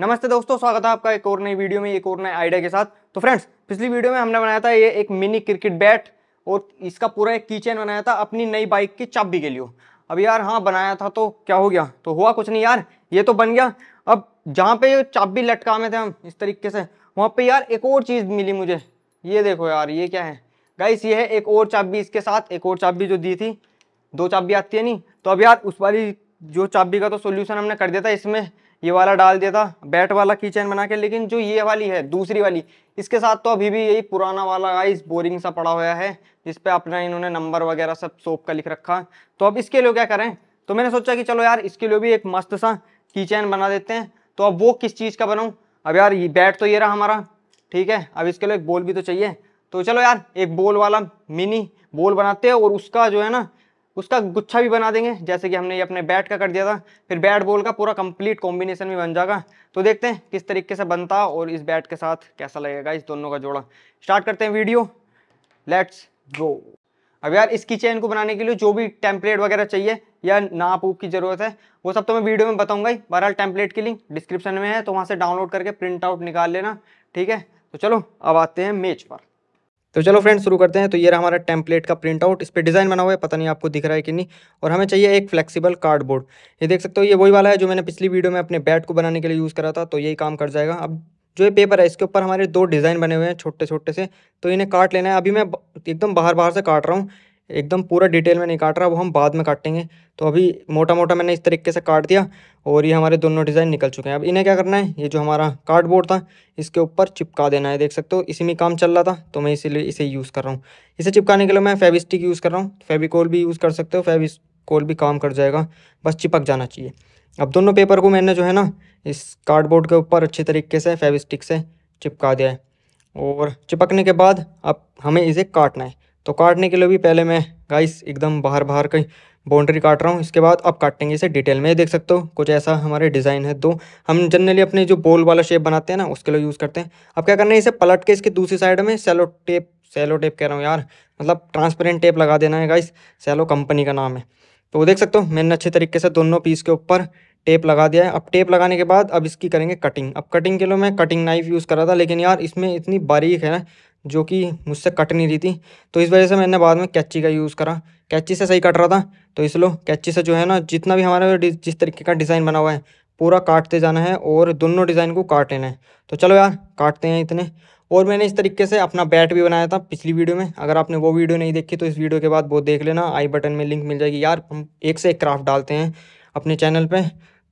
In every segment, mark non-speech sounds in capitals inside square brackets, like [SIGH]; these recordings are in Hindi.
नमस्ते दोस्तों स्वागत है आपका एक और नई वीडियो में एक और नए आइडिया के साथ तो फ्रेंड्स पिछली वीडियो में हमने बनाया था ये एक मिनी क्रिकेट बैट और इसका पूरा एक कीचेन बनाया था अपनी नई बाइक की चाबी के लिए अब यार हाँ बनाया था तो क्या हो गया तो हुआ कुछ नहीं यार ये तो बन गया अब जहाँ पे चाबी लटका में थे हम इस तरीके से वहाँ पे यार एक और चीज़ मिली मुझे ये देखो यार ये क्या है गाइस ये है एक और चाबी इसके साथ एक और चाबी जो दी थी दो चाबी आती है नहीं तो अब यार उस वाली जो चाबी का तो सोल्यूशन हमने कर दिया था इसमें ये वाला डाल दिया था बैट वाला किचन बना के लेकिन जो ये वाली है दूसरी वाली इसके साथ तो अभी भी यही पुराना वाला गाइस बोरिंग सा पड़ा हुआ है जिस पे अपना इन्होंने नंबर वगैरह सब सोप का लिख रखा तो अब इसके लिए क्या करें तो मैंने सोचा कि चलो यार इसके लिए भी एक मस्त सा की चैन बना देते हैं तो अब वो किस चीज़ का बनाऊँ अब यार ये बैट तो ये रहा हमारा ठीक है अब इसके लिए एक बॉल भी तो चाहिए तो चलो यार एक बॉल वाला मिनी बोल बनाते हैं और उसका जो है ना उसका गुच्छा भी बना देंगे जैसे कि हमने ये अपने बैट का कर दिया था फिर बैट बॉल का पूरा कंप्लीट कॉम्बिनेशन भी बन जाएगा तो देखते हैं किस तरीके से बनता और इस बैट के साथ कैसा लगेगा इस दोनों का जोड़ा स्टार्ट करते हैं वीडियो लेट्स गो अब यार इसकी चैन को बनाने के लिए जो भी टेम्पलेट वगैरह चाहिए या नाप ऊप की ज़रूरत है वो सब तो मैं वीडियो में बताऊंगा ही बहरहाल टेम्पलेट की लिंक डिस्क्रिप्शन में है तो वहाँ से डाउनलोड करके प्रिंट आउट निकाल लेना ठीक है तो चलो अब आते हैं मेज पर तो चलो फ्रेंड शुरू करते हैं तो ये रहा हमारा टेम्पलेट का प्रिंट आउट इस पर डिज़ाइन बना हुआ है पता नहीं आपको दिख रहा है कि नहीं और हमें चाहिए एक फ्लेक्सिबल कार्डबोर्ड ये देख सकते हो ये वही वाला है जो मैंने पिछली वीडियो में अपने बैट को बनाने के लिए यूज़ करा था तो यही काम कर जाएगा अब जो ये पेपर है इसके ऊपर हमारे दो डिज़ाइन बने हुए हैं छोटे छोटे से तो इन्हें काट लेना है अभी मैं एकदम बाहर बाहर से काट रहा हूँ एकदम पूरा डिटेल में नहीं काट रहा वो हम बाद में काटेंगे तो अभी मोटा मोटा मैंने इस तरीके से काट दिया और ये हमारे दोनों डिज़ाइन निकल चुके हैं अब इन्हें क्या करना है ये जो हमारा कार्डबोर्ड था इसके ऊपर चिपका देना है देख सकते हो इसी में काम चल रहा था तो मैं इसीलिए इसे यूज़ कर रहा हूँ इसे चिपकाने के लिए मैं फेविस्टिक यूज़ कर रहा हूँ फेविकोल भी यूज़ कर सकते हो फेविकोल भी काम कर जाएगा बस चिपक जाना चाहिए अब दोनों पेपर को मैंने जो है ना इस कार्डबोर्ड के ऊपर अच्छे तरीके से फेविस्टिक से चिपका दिया है और चिपकने के बाद अब हमें इसे काटना है तो काटने के लिए भी पहले मैं गाइस एकदम बाहर बाहर कहीं बाउंड्री काट रहा हूँ इसके बाद अब काटेंगे इसे डिटेल में देख सकते हो कुछ ऐसा हमारे डिज़ाइन है दो हम जनरली अपने जो बोल वाला शेप बनाते हैं ना उसके लिए यूज़ करते हैं अब क्या करना है इसे पलट के इसके दूसरी साइड में सेलो टेप सेलो टेप कह रहा हूँ यार मतलब ट्रांसपेरेंट टेप लगा देना है गाइस सेलो कंपनी का नाम है तो देख सकते हो मैंने अच्छे तरीके से दोनों पीस के ऊपर टेप लगा दिया है अब टेप लगाने के बाद अब इसकी करेंगे कटिंग अब कटिंग के लिए मैं कटिंग नाइफ यूज़ कर रहा था लेकिन यार इसमें इतनी बारीक है ना जो कि मुझसे कट नहीं रही थी तो इस वजह से मैंने बाद में कैची का यूज़ करा कैची से सही कट रहा था तो इसलिए कैची से जो है ना जितना भी हमारा जिस तरीके का डिज़ाइन बना हुआ है पूरा काटते जाना है और दोनों डिज़ाइन को काट लेना है तो चलो यार काटते हैं इतने और मैंने इस तरीके से अपना बैट भी बनाया था पिछली वीडियो में अगर आपने वो वीडियो नहीं देखी तो इस वीडियो के बाद वो देख लेना आई बटन में लिंक मिल जाएगी यार हम एक से एक क्राफ्ट डालते हैं अपने चैनल पर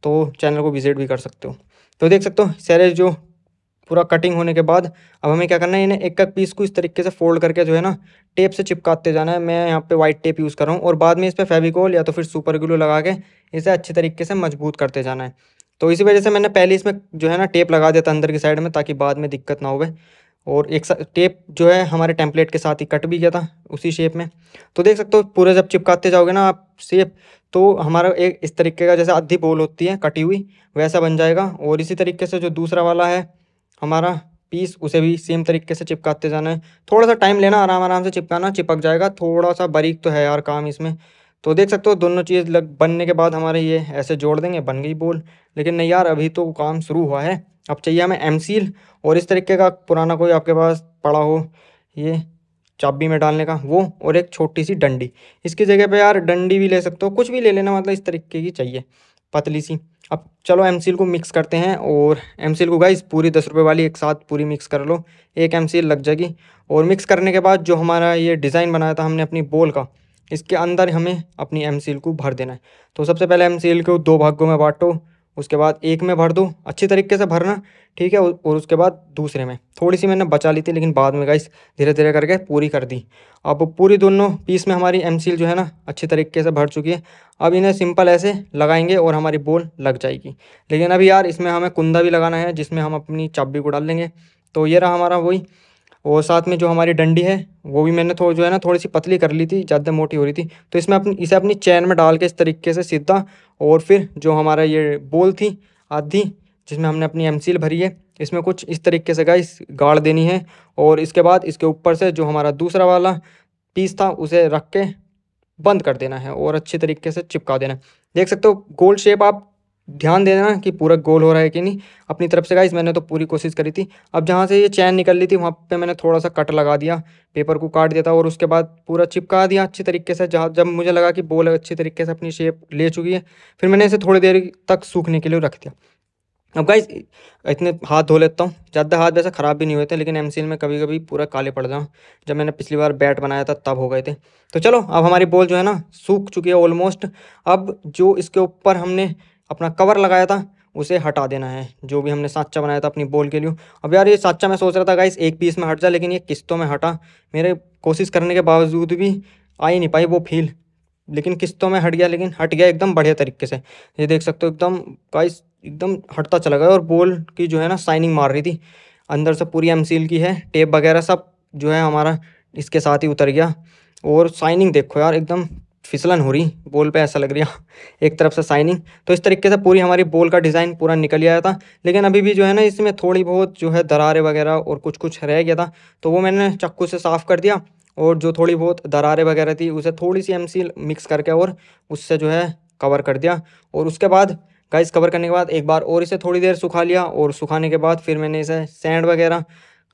तो चैनल को विजिट भी कर सकते हो तो देख सकते हो सारे जो पूरा कटिंग होने के बाद अब हमें क्या करना है इन्हें एक एक पीस को इस तरीके से फोल्ड करके जो है ना टेप से चिपकाते जाना है मैं यहाँ पे वाइट टेप यूज़ कर रहा हूँ और बाद में इस पर फेविकोल या तो फिर सुपर ग्लू लगा के इसे अच्छे तरीके से मजबूत करते जाना है तो इसी वजह से मैंने पहले इसमें जो है ना टेप लगा दिया था अंदर की साइड में ताकि बाद में दिक्कत ना हो और एक टेप जो है हमारे टेम्पलेट के साथ ही कट भी गया था उसी शेप में तो देख सकते हो पूरे जब चिपकाते जाओगे ना आप शेप तो हमारा एक इस तरीके का जैसे आधी बोल होती है कटी हुई वैसा बन जाएगा और इसी तरीके से जो दूसरा वाला है हमारा पीस उसे भी सेम तरीके से चिपकाते जाना है थोड़ा सा टाइम लेना आराम आराम से चिपकाना चिपक जाएगा थोड़ा सा बारीक तो है यार काम इसमें तो देख सकते हो दोनों चीज़ लग बनने के बाद हमारे ये ऐसे जोड़ देंगे बन गई बोल लेकिन नहीं यार अभी तो काम शुरू हुआ है अब चाहिए हमें एम सील और इस तरीके का पुराना कोई आपके पास पड़ा हो ये चाबी में डालने का वो और एक छोटी सी डंडी इसकी जगह पे यार डंडी भी ले सकते हो कुछ भी ले लेना मतलब इस तरीके की चाहिए पतली सी अब चलो एम को मिक्स करते हैं और एम को गाइस पूरी दस रुपये वाली एक साथ पूरी मिक्स कर लो एक एम लग जाएगी और मिक्स करने के बाद जो हमारा ये डिज़ाइन बनाया था हमने अपनी बोल का इसके अंदर हमें अपनी एम को भर देना है तो सबसे पहले एम को दो भागों में बांटो उसके बाद एक में भर दो अच्छी तरीके से भरना ठीक है और उसके बाद दूसरे में थोड़ी सी मैंने बचा ली थी लेकिन बाद में गाइस धीरे धीरे करके पूरी कर दी अब पूरी दोनों पीस में हमारी एम जो है ना अच्छी तरीके से भर चुकी है अब इन्हें सिंपल ऐसे लगाएंगे और हमारी बोल लग जाएगी लेकिन अभी यार इसमें हमें कुंदा भी लगाना है जिसमें हम अपनी चाबी को डाल लेंगे तो ये रहा हमारा वही और साथ में जो हमारी डंडी है वो भी मैंने थोड़ी जो है ना थोड़ी सी पतली कर ली थी ज़्यादा मोटी हो रही थी तो इसमें अपनी इसे अपनी चैन में डाल के इस तरीके से सीधा और फिर जो हमारा ये बोल थी आधी जिसमें हमने अपनी एम भरी है इसमें कुछ इस तरीके से गाइस गाड़ देनी है और इसके बाद इसके ऊपर से जो हमारा दूसरा वाला पीस था उसे रख के बंद कर देना है और अच्छे तरीके से चिपका देना है देख सकते हो गोल शेप आप ध्यान देना कि पूरा गोल हो रहा है कि नहीं अपनी तरफ से गाइस मैंने तो पूरी कोशिश करी थी अब जहाँ से ये चैन निकल ली थी वहाँ पे मैंने थोड़ा सा कट लगा दिया पेपर को काट दिया था और उसके बाद पूरा चिपका दिया अच्छी तरीके से जहाँ जब मुझे लगा कि बॉल अच्छी तरीके से अपनी शेप ले चुकी है फिर मैंने इसे थोड़ी देर तक सूखने के लिए रख दिया अब गाइस इतने हाथ धो लेता हूँ ज़्यादा हाथ वैसे ख़राब भी नहीं हुए थे लेकिन एम में कभी कभी पूरा काले पड़ जाऊँ जब मैंने पिछली बार बैट बनाया था तब हो गए थे तो चलो अब हमारी बॉल जो है ना सूख चुकी है ऑलमोस्ट अब जो इसके ऊपर हमने अपना कवर लगाया था उसे हटा देना है जो भी हमने साँचा बनाया था अपनी बॉल के लिए अब यार ये साँचा मैं सोच रहा था गाइस एक पीस में हट जाए लेकिन ये किस्तों में हटा मेरे कोशिश करने के बावजूद भी आ ही नहीं पाई वो फील लेकिन किस्तों में हट गया लेकिन हट गया एकदम बढ़िया तरीके से ये देख सकते हो एकदम गाइस एकदम हटता चला गया और बॉल की जो है ना शाइनिंग मार रही थी अंदर से पूरी एम की है टेप वगैरह सब जो है हमारा इसके साथ ही उतर गया और शाइनिंग देखो यार एकदम फिसलन हो रही बॉल पे ऐसा लग रहा [LAUGHS] एक तरफ से साइनिंग तो इस तरीके से पूरी हमारी बॉल का डिज़ाइन पूरा निकल गया था लेकिन अभी भी जो है ना इसमें थोड़ी बहुत जो है दरारे वगैरह और कुछ कुछ रह गया था तो वो मैंने चक्कू से साफ़ कर दिया और जो थोड़ी बहुत दरारे वगैरह थी उसे थोड़ी सी एम मिक्स करके और उससे जो है कवर कर दिया और उसके बाद गाइस कवर करने के बाद एक बार और इसे थोड़ी देर सुखा लिया और सुखाने के बाद फिर मैंने इसे सैंड वगैरह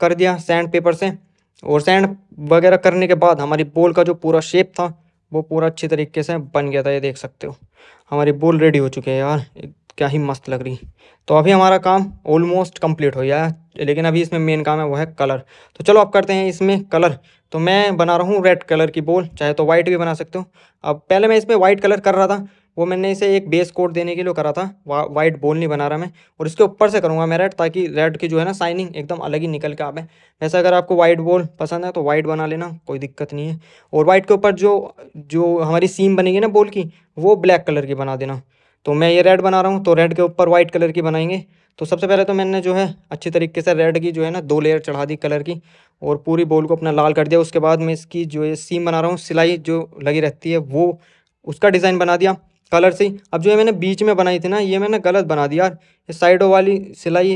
कर दिया सैंड पेपर से और सैंड वगैरह करने के बाद हमारी बॉल का जो पूरा शेप था वो पूरा अच्छी तरीके से बन गया था ये देख सकते हो हमारी बोल रेडी हो चुकी है यार क्या ही मस्त लग रही तो अभी हमारा काम ऑलमोस्ट कंप्लीट हो गया है लेकिन अभी इसमें मेन काम है वो है कलर तो चलो अब करते हैं इसमें कलर तो मैं बना रहा हूँ रेड कलर की बोल चाहे तो वाइट भी बना सकते हो अब पहले मैं इसमें वाइट कलर कर रहा था वो मैंने इसे एक बेस कोट देने के लिए करा था वा, वाइट बोल नहीं बना रहा मैं और इसके ऊपर से करूँगा मैं रेड ताकि रेड की जो है ना साइनिंग एकदम अलग ही निकल के आवे वैसे अगर आपको वाइट बोल पसंद है तो वाइट बना लेना कोई दिक्कत नहीं है और वाइट के ऊपर जो जो हमारी सीम बनेगी ना बोल की वो ब्लैक कलर की बना देना तो मैं ये रेड बना रहा हूँ तो रेड के ऊपर वाइट कलर की बनाएंगे तो सबसे पहले तो मैंने जो है अच्छी तरीके से रेड की जो है ना दो लेयर चढ़ा दी कलर की और पूरी बॉल को अपना लाल कर दिया उसके बाद मैं इसकी जो ये सीम बना रहा हूँ सिलाई जो लगी रहती है वो उसका डिज़ाइन बना दिया कलर से अब जो ये मैंने बीच में बनाई थी ना ये मैंने गलत बना दी यार ये साइडों वाली सिलाई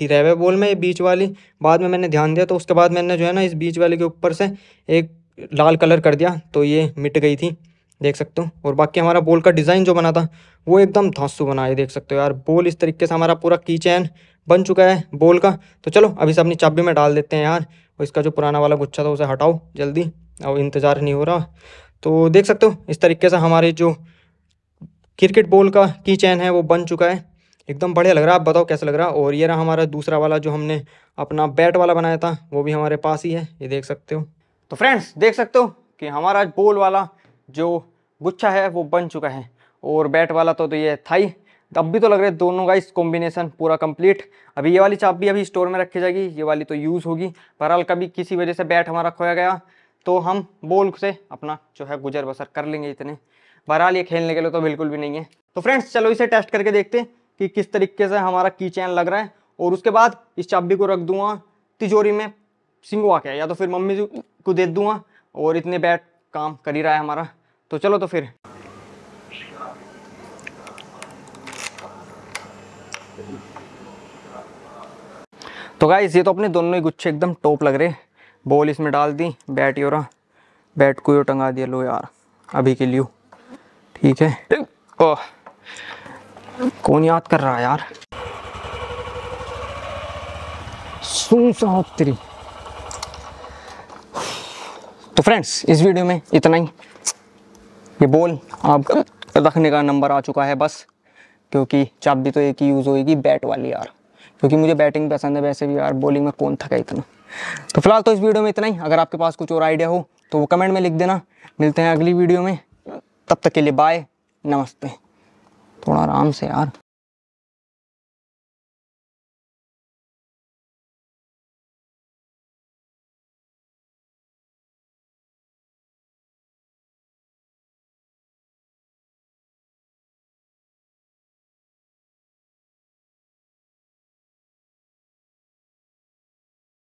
थी रेवे बोल में ये बीच वाली बाद में मैंने ध्यान दिया तो उसके बाद मैंने जो है ना इस बीच वाले के ऊपर से एक लाल कलर कर दिया तो ये मिट गई थी देख सकते हो और बाकी हमारा बोल का डिज़ाइन जो बना था वो एकदम धांसू बना है देख सकते हो यार बोल इस तरीके से हमारा पूरा की चैन बन चुका है बोल का तो चलो अभी से अपनी चाबी में डाल देते हैं यार और इसका जो पुराना वाला गुच्छा था उसे हटाओ जल्दी और इंतज़ार नहीं हो रहा तो देख सकते हो इस तरीके से हमारे जो क्रिकेट बॉल का की चैन है वो बन चुका है एकदम बढ़िया लग रहा है आप बताओ कैसा लग रहा है और ये रहा हमारा दूसरा वाला जो हमने अपना बैट वाला बनाया था वो भी हमारे पास ही है ये देख सकते हो तो फ्रेंड्स देख सकते हो कि हमारा बॉल वाला जो गुच्छा है वो बन चुका है और बैट वाला तो, तो ये था ही अब भी तो लग रहा है दोनों का इस कॉम्बिनेशन पूरा कंप्लीट अभी ये वाली चाप भी अभी स्टोर में रखी जाएगी ये वाली तो यूज़ होगी बहरहाल कभी किसी वजह से बैट हमारा खोया गया तो हम बॉल से अपना जो है गुजर बसर कर लेंगे इतने बहरहाल ये खेलने के लिए तो बिल्कुल भी नहीं है तो फ्रेंड्स चलो इसे टेस्ट करके देखते कि किस तरीके से हमारा की चैन लग रहा है और उसके बाद इस चाबी को रख दूंगा तिजोरी में सिंगवा के या तो फिर मम्मी को दे दूंगा और इतने बैट काम कर ही रहा है हमारा तो चलो तो फिर तो गाइज ये तो अपने दोनों ही गुच्छे एकदम टॉप लग रहे बॉल इसमें डाल दी बैट योरा बैट को यो टंगा दिया लो यार अभी के लिए ठीक है ओ कौन याद कर रहा है यार सुनसहोत्री तो फ्रेंड्स इस वीडियो में इतना ही ये बोल आप रखने का नंबर आ चुका है बस क्योंकि चाबी तो एक ही यूज़ होएगी बैट वाली यार क्योंकि मुझे बैटिंग पसंद है वैसे भी यार बॉलिंग में कौन थका इतना तो फिलहाल तो इस वीडियो में इतना ही अगर आपके पास कुछ और आइडिया हो तो वो कमेंट में लिख देना मिलते हैं अगली वीडियो में तब तक के लिए बाय नमस्ते थोड़ा आराम से यार